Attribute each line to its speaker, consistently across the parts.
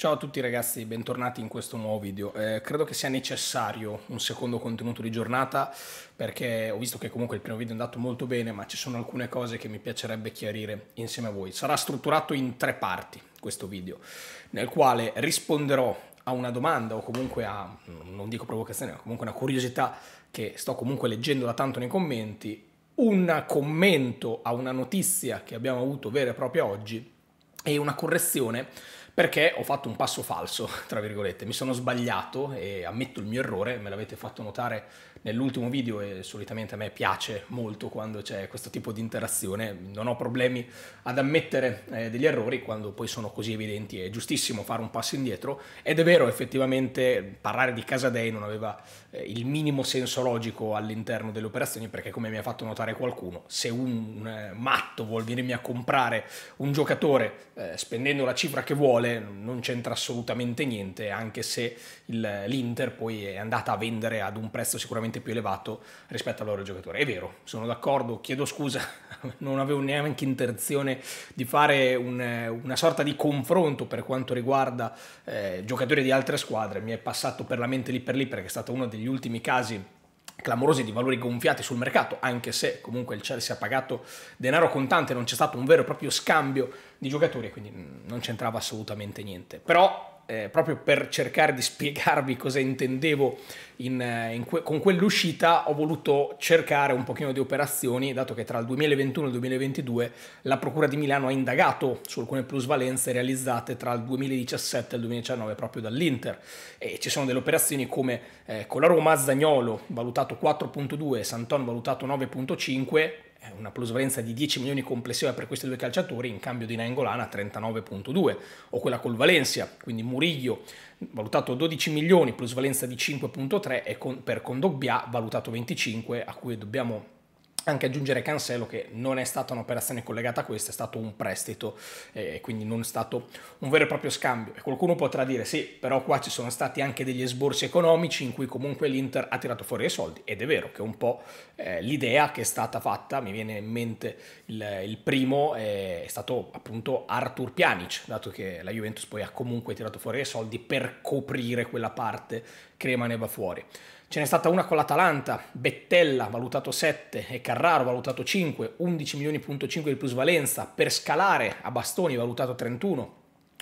Speaker 1: Ciao a tutti ragazzi, bentornati in questo nuovo video. Eh, credo che sia necessario un secondo contenuto di giornata perché ho visto che comunque il primo video è andato molto bene, ma ci sono alcune cose che mi piacerebbe chiarire insieme a voi. Sarà strutturato in tre parti questo video, nel quale risponderò a una domanda o comunque a, non dico provocazione, ma comunque una curiosità che sto comunque leggendo da tanto nei commenti, un commento a una notizia che abbiamo avuto vera e propria oggi e una correzione perché ho fatto un passo falso, tra virgolette, mi sono sbagliato e ammetto il mio errore, me l'avete fatto notare nell'ultimo video e solitamente a me piace molto quando c'è questo tipo di interazione, non ho problemi ad ammettere eh, degli errori quando poi sono così evidenti, è giustissimo fare un passo indietro ed è vero effettivamente parlare di Casadei non aveva eh, il minimo senso logico all'interno delle operazioni perché come mi ha fatto notare qualcuno, se un matto vuol venirmi a comprare un giocatore eh, spendendo la cifra che vuole, quale non c'entra assolutamente niente, anche se il, l'Inter poi è andata a vendere ad un prezzo sicuramente più elevato rispetto al loro giocatore. È vero, sono d'accordo, chiedo scusa, non avevo neanche intenzione di fare un, una sorta di confronto per quanto riguarda eh, giocatori di altre squadre, mi è passato per la mente lì per lì perché è stato uno degli ultimi casi clamorosi di valori gonfiati sul mercato, anche se comunque il Chelsea ha pagato denaro contante, non c'è stato un vero e proprio scambio di giocatori, quindi non c'entrava assolutamente niente. Però eh, proprio per cercare di spiegarvi cosa intendevo in, eh, in que con quell'uscita, ho voluto cercare un pochino di operazioni, dato che tra il 2021 e il 2022 la Procura di Milano ha indagato su alcune plusvalenze realizzate tra il 2017 e il 2019 proprio dall'Inter. E ci sono delle operazioni come eh, con la Roma Zagnolo valutato 4.2, Santon valutato 9.5, una plusvalenza di 10 milioni complessiva per questi due calciatori in cambio di Naingolana 39.2 o quella col Valencia, quindi Murillo valutato 12 milioni plusvalenza di 5.3 e con, per Condobbia valutato 25 a cui dobbiamo anche aggiungere Cancelo che non è stata un'operazione collegata a questa, è stato un prestito eh, e eh, quindi non è stato un vero e proprio scambio. E qualcuno potrà dire sì, però qua ci sono stati anche degli esborsi economici in cui comunque l'Inter ha tirato fuori i soldi ed è vero che un po' eh, l'idea che è stata fatta, mi viene in mente il, il primo, eh, è stato appunto Arthur Pjanic, dato che la Juventus poi ha comunque tirato fuori i soldi per coprire quella parte che rimaneva fuori. Ce n'è stata una con l'Atalanta, Bettella valutato 7 e Carraro valutato 5, 11 milioni,5 di plusvalenza, per scalare a Bastoni valutato 31,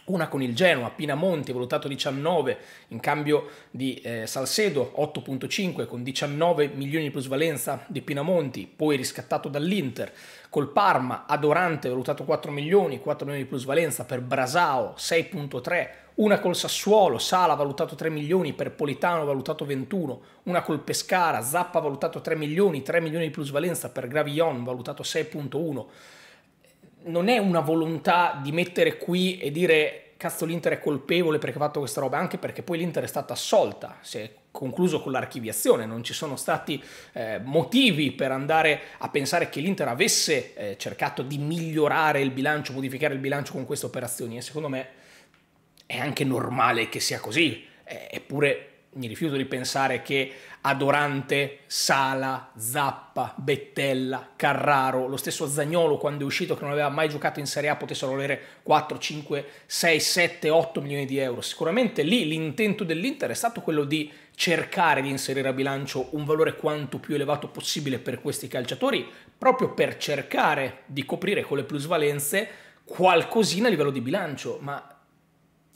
Speaker 1: una con il Genoa, Pinamonti valutato 19 in cambio di eh, Salcedo 8.5 con 19 milioni di plusvalenza di Pinamonti, poi riscattato dall'Inter, col Parma Adorante valutato 4 milioni, 4 milioni di plusvalenza per Brasao 6.3 una col Sassuolo, Sala valutato 3 milioni, per Politano valutato 21, una col Pescara, Zappa valutato 3 milioni, 3 milioni di plusvalenza per Gravion valutato 6.1. Non è una volontà di mettere qui e dire cazzo l'Inter è colpevole perché ha fatto questa roba, anche perché poi l'Inter è stata assolta, si è concluso con l'archiviazione, non ci sono stati eh, motivi per andare a pensare che l'Inter avesse eh, cercato di migliorare il bilancio, modificare il bilancio con queste operazioni e secondo me è anche normale che sia così, eh, eppure mi rifiuto di pensare che Adorante, Sala, Zappa, Bettella, Carraro, lo stesso Zagnolo quando è uscito che non aveva mai giocato in Serie A potessero valere 4, 5, 6, 7, 8 milioni di euro. Sicuramente lì l'intento dell'Inter è stato quello di cercare di inserire a bilancio un valore quanto più elevato possibile per questi calciatori, proprio per cercare di coprire con le plusvalenze qualcosina a livello di bilancio, ma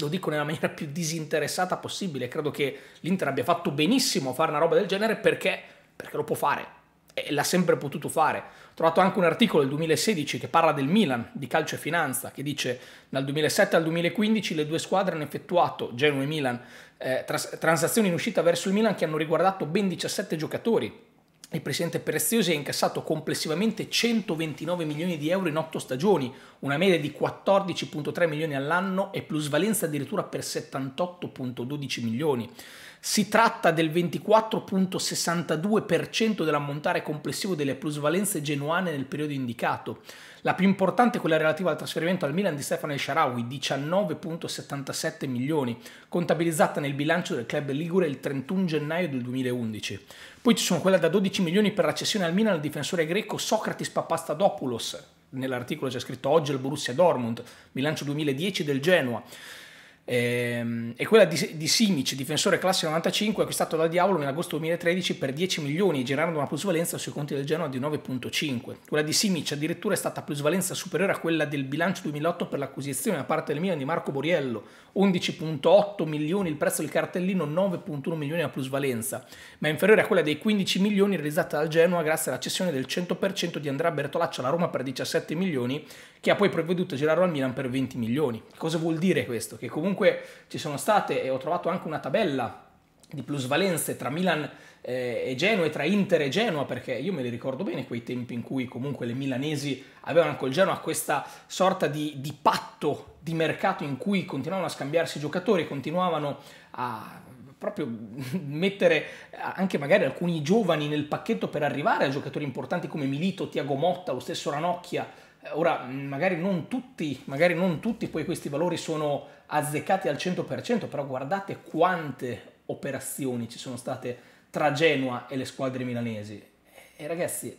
Speaker 1: lo dico nella maniera più disinteressata possibile, credo che l'Inter abbia fatto benissimo a fare una roba del genere perché, perché lo può fare e l'ha sempre potuto fare. Ho trovato anche un articolo del 2016 che parla del Milan, di calcio e finanza, che dice dal 2007 al 2015 le due squadre hanno effettuato, Genoa e Milan, eh, trans- transazioni in uscita verso il Milan che hanno riguardato ben 17 giocatori il presidente Preziosi ha incassato complessivamente 129 milioni di euro in 8 stagioni, una media di 14.3 milioni all'anno e plusvalenza addirittura per 78.12 milioni. Si tratta del 24.62% dell'ammontare complessivo delle plusvalenze genuane nel periodo indicato. La più importante è quella relativa al trasferimento al Milan di Stefano El Sharawi, 19,77 milioni, contabilizzata nel bilancio del club Ligure il 31 gennaio del 2011. Poi ci sono quella da 12 milioni per la cessione al Milan al difensore greco Socrates Papastadopoulos, nell'articolo c'è scritto oggi al Borussia Dortmund, bilancio 2010 del Genoa. Ehm, e quella di, di Simic, difensore classe 95, acquistato dal Diavolo nell'agosto 2013 per 10 milioni, generando una plusvalenza sui conti del Genoa di 9.5. Quella di Simic addirittura è stata plusvalenza superiore a quella del bilancio 2008 per l'acquisizione da parte del Milan di Marco Boriello, 11.8 milioni il prezzo del cartellino, 9.1 milioni la plusvalenza, ma inferiore a quella dei 15 milioni realizzata dal Genoa grazie alla cessione del 100% di Andrea Bertolaccio alla Roma per 17 milioni, che ha poi provveduto a girarlo al Milan per 20 milioni. Cosa vuol dire questo? Che comunque ci sono state, e ho trovato anche una tabella di plusvalenze tra Milan eh, e Genoa e tra Inter e Genoa, perché io me li ricordo bene quei tempi in cui comunque le milanesi avevano col Genoa questa sorta di, di patto di mercato in cui continuavano a scambiarsi giocatori, continuavano a proprio mettere anche magari alcuni giovani nel pacchetto per arrivare a giocatori importanti come Milito, Tiago Motta, lo stesso Ranocchia Ora, magari non, tutti, magari non tutti poi questi valori sono azzeccati al 100%, però guardate quante operazioni ci sono state tra Genoa e le squadre milanesi. E ragazzi,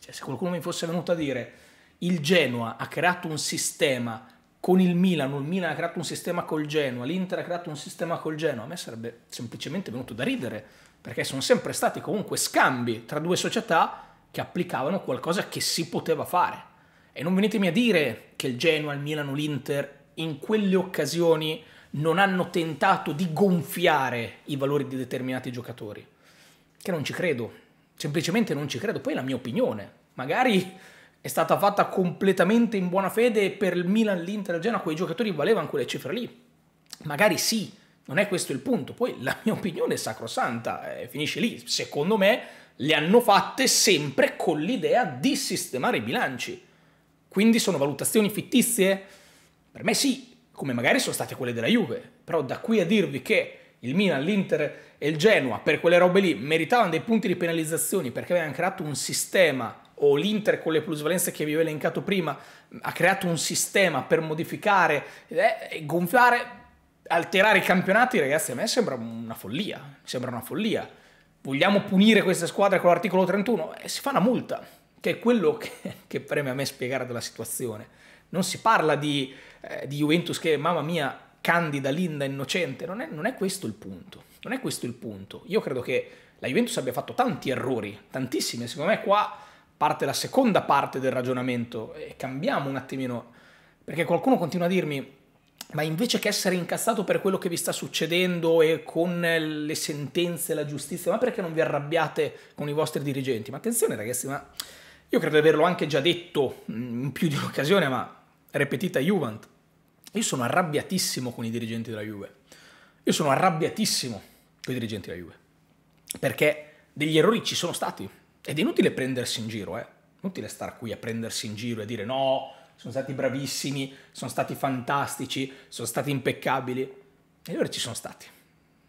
Speaker 1: cioè, se qualcuno mi fosse venuto a dire il Genoa ha creato un sistema con il Milano, il Milan ha creato un sistema col Genoa, l'Inter ha creato un sistema col Genoa, a me sarebbe semplicemente venuto da ridere, perché sono sempre stati comunque scambi tra due società che applicavano qualcosa che si poteva fare. E non venitemi a dire che il Genoa, il Milano, l'Inter in quelle occasioni non hanno tentato di gonfiare i valori di determinati giocatori. Che non ci credo, semplicemente non ci credo. Poi è la mia opinione. Magari è stata fatta completamente in buona fede per il Milan, l'Inter, il Genoa quei giocatori valevano quelle cifre lì. Magari sì, non è questo il punto. Poi la mia opinione è sacrosanta, eh, finisce lì. Secondo me le hanno fatte sempre con l'idea di sistemare i bilanci quindi sono valutazioni fittizie? Per me sì, come magari sono state quelle della Juve, però da qui a dirvi che il Milan, l'Inter e il Genoa per quelle robe lì meritavano dei punti di penalizzazione perché avevano creato un sistema o l'Inter con le plusvalenze che vi ho elencato prima ha creato un sistema per modificare eh, gonfiare, alterare i campionati, ragazzi, a me sembra una follia, sembra una follia. Vogliamo punire queste squadre con l'articolo 31? Eh, si fa una multa che è quello che, che preme a me spiegare della situazione. Non si parla di, eh, di Juventus che, mamma mia, candida, linda, innocente, non è, non è questo il punto. Non è questo il punto. Io credo che la Juventus abbia fatto tanti errori, tantissimi. Secondo me qua parte la seconda parte del ragionamento e cambiamo un attimino, perché qualcuno continua a dirmi, ma invece che essere incazzato per quello che vi sta succedendo e con le sentenze, la giustizia, ma perché non vi arrabbiate con i vostri dirigenti? Ma attenzione ragazzi, ma io credo di averlo anche già detto mm, in più di un'occasione, ma repetita Juvent. Io sono arrabbiatissimo con i dirigenti della Juve. Io sono arrabbiatissimo con i dirigenti della Juve. Perché degli errori ci sono stati. Ed è inutile prendersi in giro, eh. Inutile stare qui a prendersi in giro e dire no, sono stati bravissimi, sono stati fantastici, sono stati impeccabili. Gli errori ci sono stati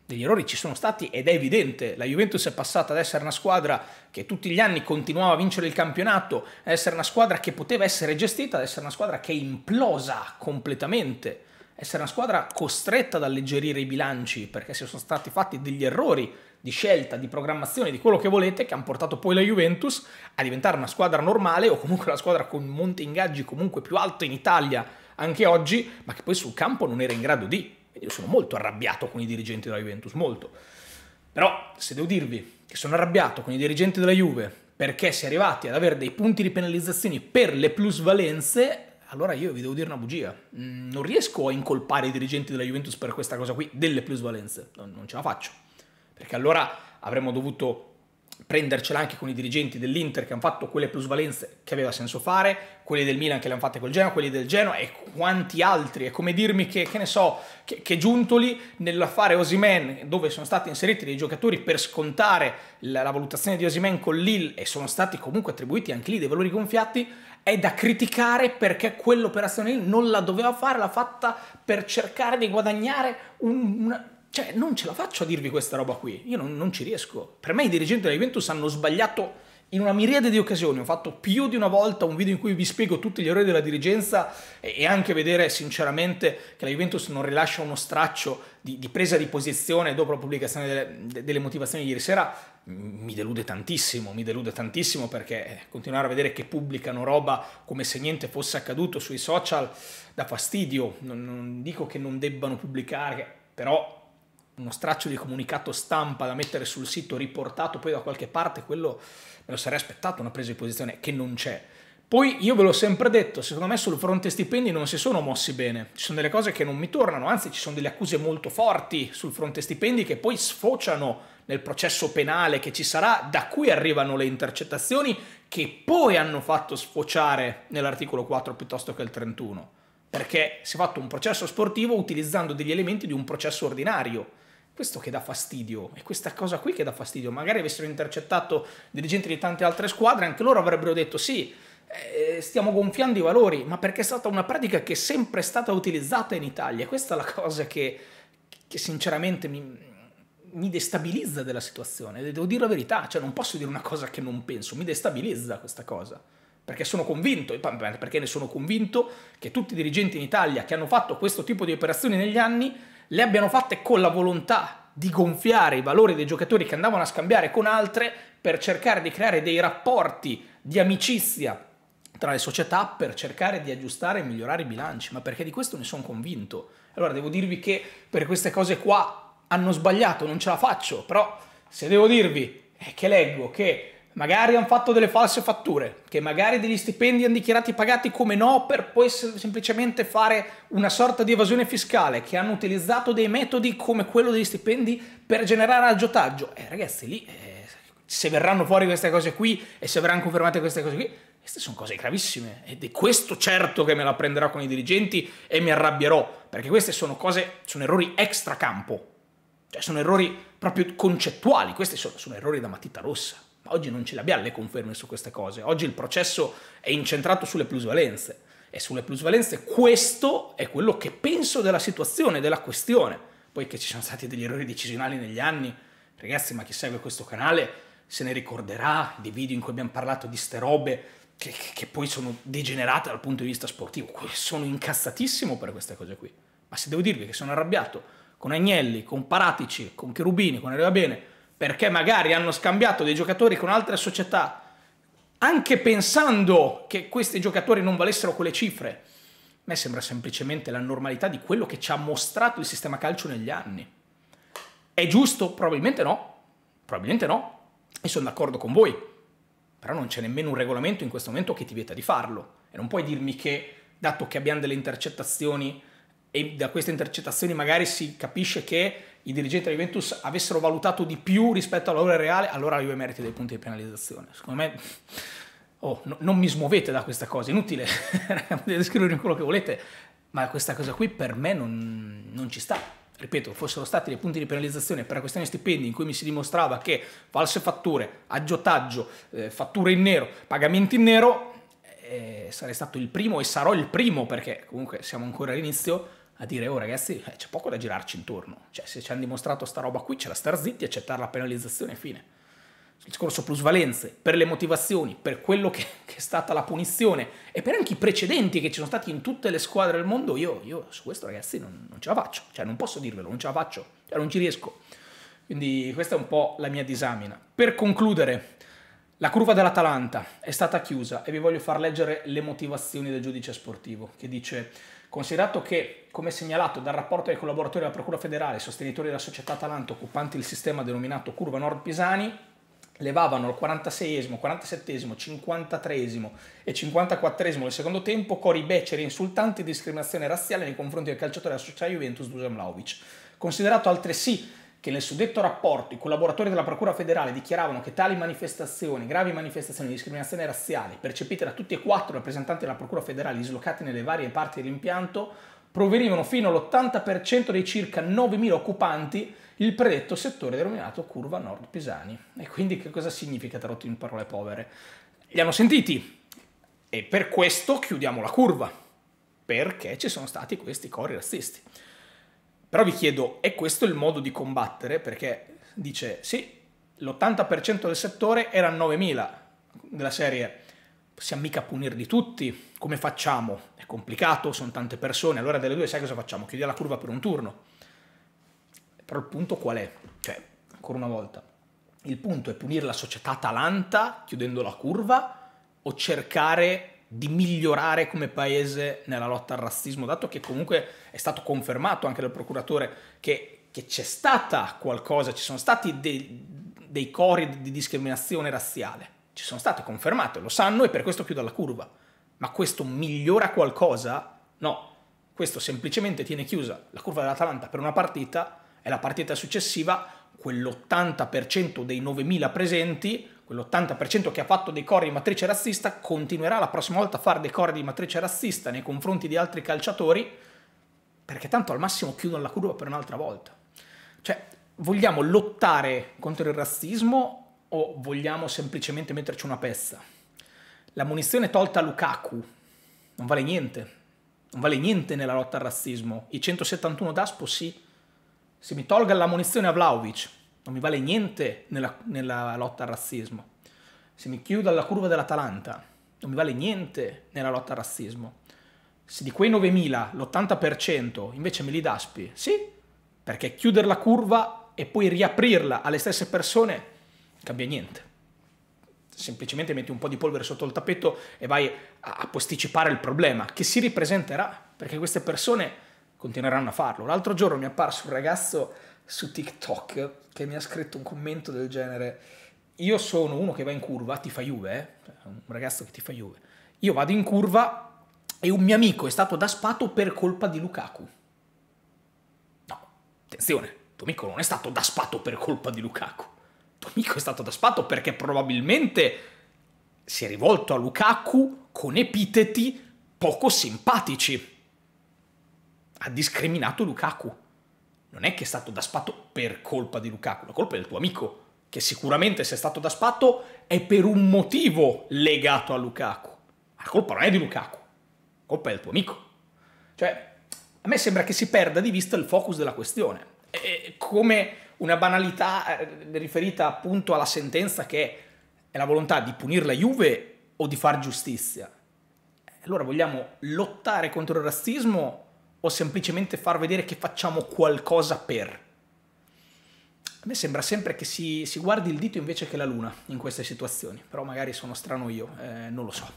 Speaker 1: degli errori ci sono stati ed è evidente, la Juventus è passata ad essere una squadra che tutti gli anni continuava a vincere il campionato, ad essere una squadra che poteva essere gestita, ad essere una squadra che è implosa completamente, essere una squadra costretta ad alleggerire i bilanci perché si sono stati fatti degli errori di scelta, di programmazione, di quello che volete, che hanno portato poi la Juventus a diventare una squadra normale o comunque una squadra con un monte ingaggi comunque più alto in Italia anche oggi, ma che poi sul campo non era in grado di io sono molto arrabbiato con i dirigenti della Juventus, molto. Però se devo dirvi che sono arrabbiato con i dirigenti della Juve perché si è arrivati ad avere dei punti di penalizzazione per le plusvalenze, allora io vi devo dire una bugia. Mm, non riesco a incolpare i dirigenti della Juventus per questa cosa qui, delle plusvalenze. Non, ce la faccio. Perché allora avremmo dovuto prendercela anche con i dirigenti dell'Inter che hanno fatto quelle plusvalenze che aveva senso fare, quelli del Milan che le hanno fatte col Genoa, quelli del Genoa e quanti altri. È come dirmi che, che ne so, che, che Giuntoli nell'affare Osimen, dove sono stati inseriti dei giocatori per scontare la, la valutazione di Osimen con Lille e sono stati comunque attribuiti anche lì dei valori gonfiati, è da criticare perché quell'operazione lì non la doveva fare, l'ha fatta per cercare di guadagnare un, un cioè, non ce la faccio a dirvi questa roba qui. Io non, non ci riesco. Per me i dirigenti della Juventus hanno sbagliato in una miriade di occasioni. Ho fatto più di una volta un video in cui vi spiego tutti gli errori della dirigenza e, anche vedere sinceramente che la Juventus non rilascia uno straccio di, di presa di posizione dopo la pubblicazione delle, delle motivazioni di ieri sera mi delude tantissimo, mi delude tantissimo perché eh, continuare a vedere che pubblicano roba come se niente fosse accaduto sui social da fastidio, non, non dico che non debbano pubblicare, però uno straccio di comunicato stampa da mettere sul sito riportato poi da qualche parte, quello me lo sarei aspettato una presa di posizione che non c'è. Poi io ve l'ho sempre detto, secondo me sul fronte stipendi non si sono mossi bene, ci sono delle cose che non mi tornano, anzi ci sono delle accuse molto forti sul fronte stipendi che poi sfociano nel processo penale che ci sarà, da cui arrivano le intercettazioni che poi hanno fatto sfociare nell'articolo 4 piuttosto che il 31, perché si è fatto un processo sportivo utilizzando degli elementi di un processo ordinario questo che dà fastidio, è questa cosa qui che dà fastidio. Magari avessero intercettato dirigenti di tante altre squadre, anche loro avrebbero detto sì, eh, stiamo gonfiando i valori, ma perché è stata una pratica che è sempre stata utilizzata in Italia. Questa è la cosa che, che sinceramente mi, mi, destabilizza della situazione. Devo dire la verità, cioè non posso dire una cosa che non penso, mi destabilizza questa cosa. Perché sono convinto, perché ne sono convinto, che tutti i dirigenti in Italia che hanno fatto questo tipo di operazioni negli anni le abbiano fatte con la volontà di gonfiare i valori dei giocatori che andavano a scambiare con altre per cercare di creare dei rapporti di amicizia tra le società per cercare di aggiustare e migliorare i bilanci, ma perché di questo ne sono convinto. Allora devo dirvi che per queste cose qua hanno sbagliato, non ce la faccio, però se devo dirvi che leggo che magari hanno fatto delle false fatture, che magari degli stipendi hanno dichiarati pagati come no per poi semplicemente fare una sorta di evasione fiscale, che hanno utilizzato dei metodi come quello degli stipendi per generare aggiotaggio. Eh ragazzi, lì eh, se verranno fuori queste cose qui e se verranno confermate queste cose qui, queste sono cose gravissime ed è questo certo che me la prenderò con i dirigenti e mi arrabbierò, perché queste sono cose, sono errori extra campo, cioè sono errori proprio concettuali, questi sono, sono errori da matita rossa. Ma oggi non ce le abbiamo le conferme su queste cose. Oggi il processo è incentrato sulle plusvalenze e sulle plusvalenze questo è quello che penso della situazione, della questione. Poiché ci sono stati degli errori decisionali negli anni, ragazzi, ma chi segue questo canale se ne ricorderà dei video in cui abbiamo parlato di ste robe che, che poi sono degenerate dal punto di vista sportivo. Sono incazzatissimo per queste cose qui. Ma se devo dirvi che sono arrabbiato con Agnelli, con Paratici, con Cherubini, con Arriva Bene, perché magari hanno scambiato dei giocatori con altre società, anche pensando che questi giocatori non valessero quelle cifre, a me sembra semplicemente la normalità di quello che ci ha mostrato il sistema calcio negli anni. È giusto? Probabilmente no, probabilmente no, e sono d'accordo con voi, però non c'è nemmeno un regolamento in questo momento che ti vieta di farlo, e non puoi dirmi che, dato che abbiamo delle intercettazioni, e da queste intercettazioni magari si capisce che i dirigenti della Juventus avessero valutato di più rispetto alla loro reale, allora la Juve merita dei punti di penalizzazione. Secondo me, oh, no, non mi smuovete da questa cosa, inutile, potete scrivere quello che volete, ma questa cosa qui per me non, non ci sta ripeto, fossero stati dei punti di penalizzazione per la questione stipendi in cui mi si dimostrava che false fatture, aggiotaggio, eh, fatture in nero, pagamenti in nero, eh, sarei stato il primo e sarò il primo perché comunque siamo ancora all'inizio a dire oh ragazzi eh, c'è poco da girarci intorno, cioè se ci hanno dimostrato sta roba qui c'è la star zitti e accettare la penalizzazione fine. Il discorso plusvalenze, per le motivazioni, per quello che, che, è stata la punizione e per anche i precedenti che ci sono stati in tutte le squadre del mondo, io, io su questo ragazzi non, non, ce la faccio, cioè non posso dirvelo, non ce la faccio, cioè non ci riesco. Quindi questa è un po' la mia disamina. Per concludere, la curva dell'Atalanta è stata chiusa e vi voglio far leggere le motivazioni del giudice sportivo che dice Considerato che, come segnalato dal rapporto dei collaboratori della Procura federale, sostenitori della società Atalanta occupanti il sistema denominato Curva Nord Pisani, levavano al 46esimo, 47esimo, 53esimo e 54esimo del secondo tempo cori beceri insultanti e discriminazione razziale nei confronti del calciatore della società Juventus Dusan Vlaovic. Considerato altresì che nel suddetto rapporto i collaboratori della Procura federale dichiaravano che tali manifestazioni, gravi manifestazioni di discriminazione razziale, percepite da tutti e quattro i rappresentanti della Procura federale dislocati nelle varie parti dell'impianto, provenivano fino all'80% dei circa 9.000 occupanti il predetto settore denominato Curva Nord Pisani. E quindi che cosa significa tradotto in parole povere? Li hanno sentiti e per questo chiudiamo la curva, perché ci sono stati questi cori razzisti. Però vi chiedo, è questo il modo di combattere? Perché dice sì, l'80% del settore era 9.000 della serie. Possiamo mica punirli tutti, come facciamo? È complicato, sono tante persone, allora delle due sai cosa facciamo? Chiudiamo la curva per un turno. Però il punto qual è? Cioè, ancora una volta, il punto è punire la società Atalanta chiudendo la curva o cercare di migliorare come paese nella lotta al razzismo, dato che comunque è stato confermato anche dal procuratore che, che c'è stata qualcosa, ci sono stati dei, dei cori di discriminazione razziale, ci sono state confermate, lo sanno e per questo più dalla curva. Ma questo migliora qualcosa? No, questo semplicemente tiene chiusa la curva dell'Atalanta per una partita e la partita successiva quell'80% dei 9.000 presenti quell'80% che ha fatto dei cori di matrice razzista continuerà la prossima volta a fare dei cori di matrice razzista nei confronti di altri calciatori, perché tanto al massimo chiudono la curva per un'altra volta. Cioè, vogliamo lottare contro il razzismo o vogliamo semplicemente metterci una pezza? La munizione tolta a Lukaku non vale niente, non vale niente nella lotta al razzismo. I 171 d'Aspo sì. Se mi tolga la munizione a Vlaovic, non mi vale niente nella, nella lotta al razzismo. Se mi chiudo alla curva dell'Atalanta, non mi vale niente nella lotta al razzismo. Se di quei 9.000 l'80% invece me li daspi, sì, perché chiudere la curva e poi riaprirla alle stesse persone cambia niente. Semplicemente metti un po' di polvere sotto il tappeto e vai a posticipare il problema, che si ripresenterà, perché queste persone continueranno a farlo. L'altro giorno mi è apparso un ragazzo su TikTok che mi ha scritto un commento del genere io sono uno che va in curva, ti fa Juve, eh? Cioè, un ragazzo che ti fa Juve. Io vado in curva e un mio amico è stato daspato per colpa di Lukaku. No, attenzione, tuo amico non è stato daspato per colpa di Lukaku. Tuo amico è stato daspato perché probabilmente si è rivolto a Lukaku con epiteti poco simpatici. Ha discriminato Lukaku non è che è stato da spatto per colpa di Lukaku, la colpa è del tuo amico, che sicuramente se è stato da spatto è per un motivo legato a Lukaku. Ma la colpa non è di Lukaku, la colpa è del tuo amico. Cioè, a me sembra che si perda di vista il focus della questione. È come una banalità eh, riferita appunto alla sentenza che è la volontà di punire la Juve o di far giustizia. Allora vogliamo lottare contro il razzismo o semplicemente far vedere che facciamo qualcosa per. A me sembra sempre che si, si, guardi il dito invece che la luna in queste situazioni, però magari sono strano io, eh, non lo so.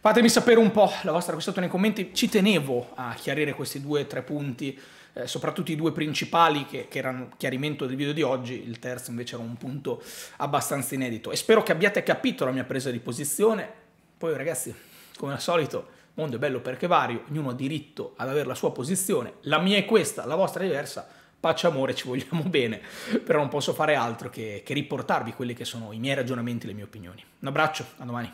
Speaker 1: Fatemi sapere un po' la vostra questione nei commenti, ci tenevo a chiarire questi due o tre punti, eh, soprattutto i due principali che, che erano chiarimento del video di oggi, il terzo invece era un punto abbastanza inedito e spero che abbiate capito la mia presa di posizione. Poi ragazzi, come al solito mondo è bello perché vario, ognuno ha diritto ad avere la sua posizione, la mia è questa, la vostra è diversa, pace amore, ci vogliamo bene, però non posso fare altro che, che riportarvi quelli che sono i miei ragionamenti le mie opinioni. Un abbraccio, a domani.